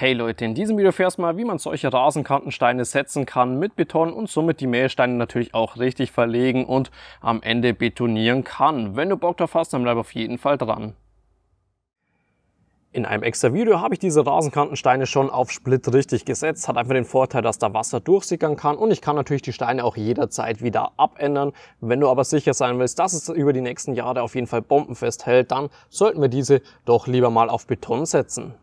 Hey Leute, in diesem Video fährst du mal, wie man solche Rasenkantensteine setzen kann mit Beton und somit die Mehlsteine natürlich auch richtig verlegen und am Ende betonieren kann. Wenn du Bock drauf hast, dann bleib auf jeden Fall dran. In einem extra Video habe ich diese Rasenkantensteine schon auf Split richtig gesetzt. Hat einfach den Vorteil, dass da Wasser durchsickern kann und ich kann natürlich die Steine auch jederzeit wieder abändern. Wenn du aber sicher sein willst, dass es über die nächsten Jahre auf jeden Fall bombenfest hält, dann sollten wir diese doch lieber mal auf Beton setzen.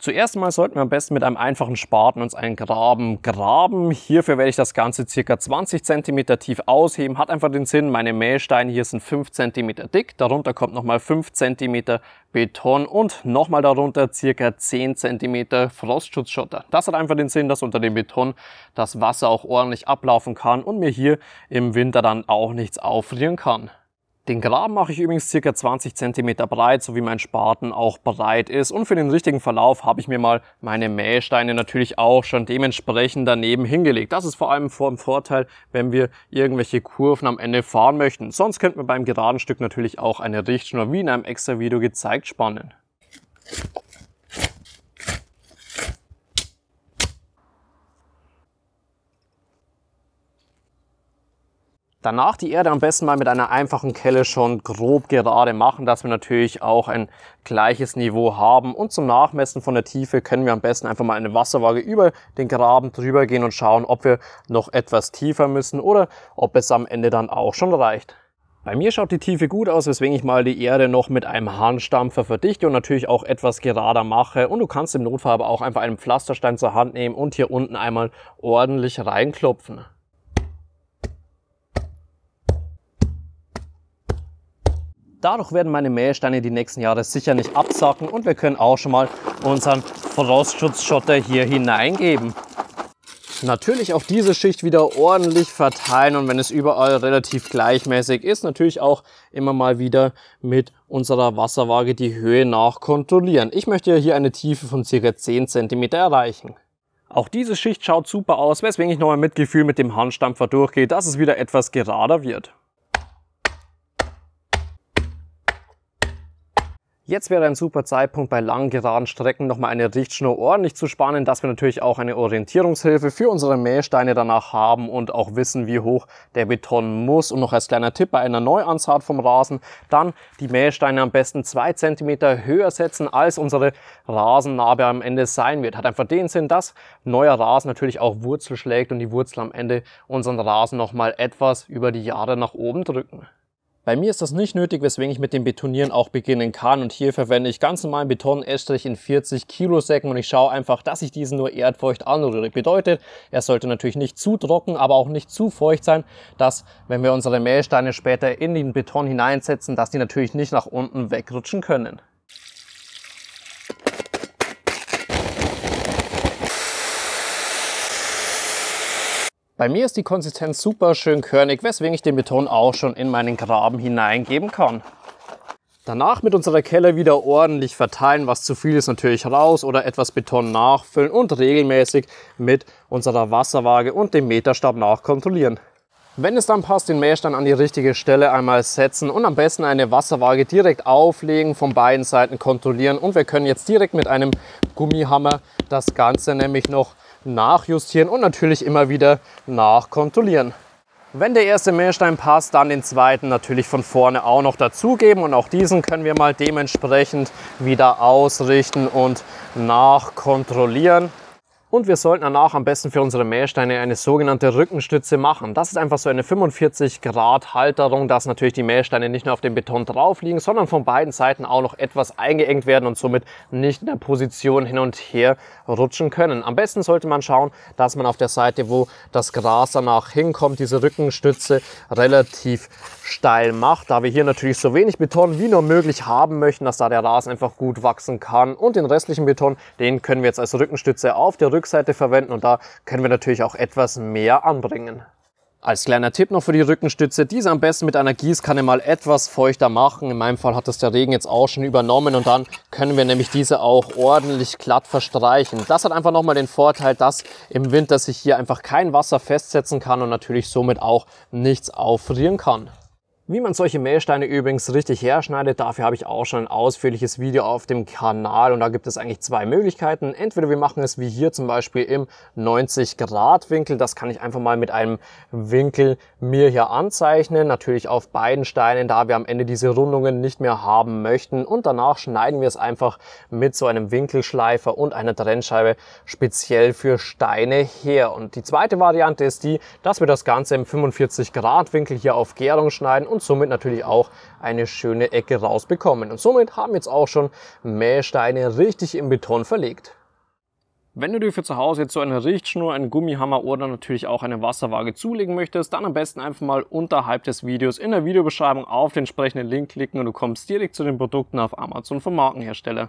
Zuerst mal sollten wir am besten mit einem einfachen Spaten uns einen Graben graben. Hierfür werde ich das Ganze circa 20 cm tief ausheben. Hat einfach den Sinn, meine Mähsteine hier sind 5 cm dick. Darunter kommt nochmal 5 cm Beton und nochmal darunter circa 10 cm Frostschutzschotter. Das hat einfach den Sinn, dass unter dem Beton das Wasser auch ordentlich ablaufen kann und mir hier im Winter dann auch nichts auffrieren kann. Den Graben mache ich übrigens ca. 20 cm breit, so wie mein Spaten auch breit ist. Und für den richtigen Verlauf habe ich mir mal meine Mähsteine natürlich auch schon dementsprechend daneben hingelegt. Das ist vor allem vor dem Vorteil, wenn wir irgendwelche Kurven am Ende fahren möchten. Sonst könnte man beim geraden Stück natürlich auch eine Richtschnur wie in einem extra Video gezeigt spannen. Danach die Erde am besten mal mit einer einfachen Kelle schon grob gerade machen, dass wir natürlich auch ein gleiches Niveau haben. Und zum Nachmessen von der Tiefe können wir am besten einfach mal eine Wasserwaage über den Graben drüber gehen und schauen, ob wir noch etwas tiefer müssen oder ob es am Ende dann auch schon reicht. Bei mir schaut die Tiefe gut aus, weswegen ich mal die Erde noch mit einem Handstampfer verdichte und natürlich auch etwas gerader mache. Und du kannst im Notfall aber auch einfach einen Pflasterstein zur Hand nehmen und hier unten einmal ordentlich reinklopfen. Dadurch werden meine Mähsteine die nächsten Jahre sicher nicht absacken und wir können auch schon mal unseren Frostschutzschotter hier hineingeben. Natürlich auch diese Schicht wieder ordentlich verteilen und wenn es überall relativ gleichmäßig ist, natürlich auch immer mal wieder mit unserer Wasserwaage die Höhe nachkontrollieren. Ich möchte hier eine Tiefe von circa 10 cm erreichen. Auch diese Schicht schaut super aus, weswegen ich nochmal mit Gefühl mit dem Handstampfer durchgehe, dass es wieder etwas gerader wird. Jetzt wäre ein super Zeitpunkt, bei langen geraden Strecken nochmal eine Richtschnur ordentlich zu spannen, dass wir natürlich auch eine Orientierungshilfe für unsere Mähsteine danach haben und auch wissen, wie hoch der Beton muss. Und noch als kleiner Tipp bei einer Neuansaat vom Rasen, dann die Mähsteine am besten zwei Zentimeter höher setzen, als unsere Rasennarbe am Ende sein wird. Hat einfach den Sinn, dass neuer Rasen natürlich auch Wurzel schlägt und die Wurzel am Ende unseren Rasen nochmal etwas über die Jahre nach oben drücken. Bei mir ist das nicht nötig, weswegen ich mit dem Betonieren auch beginnen kann und hier verwende ich ganz normalen Beton Estrich in 40 Kilo und ich schaue einfach, dass ich diesen nur erdfeucht anrühre. Bedeutet, er sollte natürlich nicht zu trocken, aber auch nicht zu feucht sein, dass wenn wir unsere Mähsteine später in den Beton hineinsetzen, dass die natürlich nicht nach unten wegrutschen können. Bei mir ist die Konsistenz super schön körnig, weswegen ich den Beton auch schon in meinen Graben hineingeben kann. Danach mit unserer Kelle wieder ordentlich verteilen, was zu viel ist natürlich raus oder etwas Beton nachfüllen und regelmäßig mit unserer Wasserwaage und dem Meterstab nachkontrollieren. Wenn es dann passt, den Mähstein an die richtige Stelle einmal setzen und am besten eine Wasserwaage direkt auflegen, von beiden Seiten kontrollieren und wir können jetzt direkt mit einem Gummihammer das Ganze nämlich noch nachjustieren und natürlich immer wieder nachkontrollieren. Wenn der erste Mehlstein passt, dann den zweiten natürlich von vorne auch noch dazugeben und auch diesen können wir mal dementsprechend wieder ausrichten und nachkontrollieren. Und wir sollten danach am besten für unsere Mähsteine eine sogenannte Rückenstütze machen. Das ist einfach so eine 45 Grad Halterung, dass natürlich die Mähsteine nicht nur auf dem Beton drauf liegen, sondern von beiden Seiten auch noch etwas eingeengt werden und somit nicht in der Position hin und her rutschen können. Am besten sollte man schauen, dass man auf der Seite, wo das Gras danach hinkommt, diese Rückenstütze relativ steil macht. Da wir hier natürlich so wenig Beton wie nur möglich haben möchten, dass da der Rasen einfach gut wachsen kann. Und den restlichen Beton, den können wir jetzt als Rückenstütze auf der Rückenstütze Rückseite verwenden und da können wir natürlich auch etwas mehr anbringen. Als kleiner Tipp noch für die Rückenstütze, diese am besten mit einer Gießkanne mal etwas feuchter machen. In meinem Fall hat das der Regen jetzt auch schon übernommen und dann können wir nämlich diese auch ordentlich glatt verstreichen. Das hat einfach nochmal den Vorteil, dass im Winter sich hier einfach kein Wasser festsetzen kann und natürlich somit auch nichts auffrieren kann. Wie man solche Mehlsteine übrigens richtig herschneidet, dafür habe ich auch schon ein ausführliches Video auf dem Kanal und da gibt es eigentlich zwei Möglichkeiten. Entweder wir machen es wie hier zum Beispiel im 90 Grad Winkel, das kann ich einfach mal mit einem Winkel mir hier anzeichnen, natürlich auf beiden Steinen, da wir am Ende diese Rundungen nicht mehr haben möchten und danach schneiden wir es einfach mit so einem Winkelschleifer und einer Trennscheibe speziell für Steine her. Und die zweite Variante ist die, dass wir das Ganze im 45 Grad Winkel hier auf Gärung schneiden und und somit natürlich auch eine schöne Ecke rausbekommen. Und somit haben wir jetzt auch schon Mähsteine richtig im Beton verlegt. Wenn du dir für zu Hause jetzt so eine Richtschnur, einen Gummihammer oder natürlich auch eine Wasserwaage zulegen möchtest, dann am besten einfach mal unterhalb des Videos in der Videobeschreibung auf den entsprechenden Link klicken und du kommst direkt zu den Produkten auf Amazon vom Markenhersteller.